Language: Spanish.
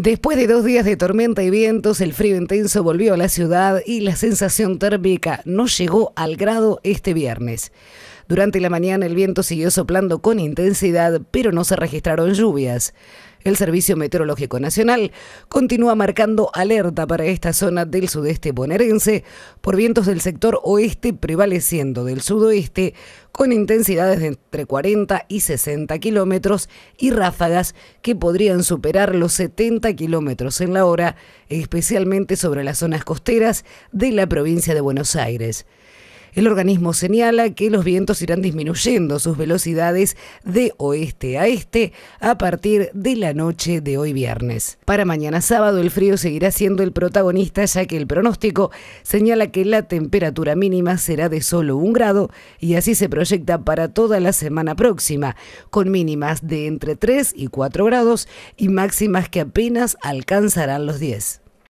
Después de dos días de tormenta y vientos, el frío intenso volvió a la ciudad y la sensación térmica no llegó al grado este viernes. Durante la mañana el viento siguió soplando con intensidad, pero no se registraron lluvias. El Servicio Meteorológico Nacional continúa marcando alerta para esta zona del sudeste bonaerense por vientos del sector oeste prevaleciendo del sudoeste con intensidades de entre 40 y 60 kilómetros y ráfagas que podrían superar los 70 kilómetros en la hora, especialmente sobre las zonas costeras de la provincia de Buenos Aires. El organismo señala que los vientos irán disminuyendo sus velocidades de oeste a este a partir de la noche de hoy viernes. Para mañana sábado el frío seguirá siendo el protagonista ya que el pronóstico señala que la temperatura mínima será de solo un grado y así se proyecta para toda la semana próxima, con mínimas de entre 3 y 4 grados y máximas que apenas alcanzarán los 10.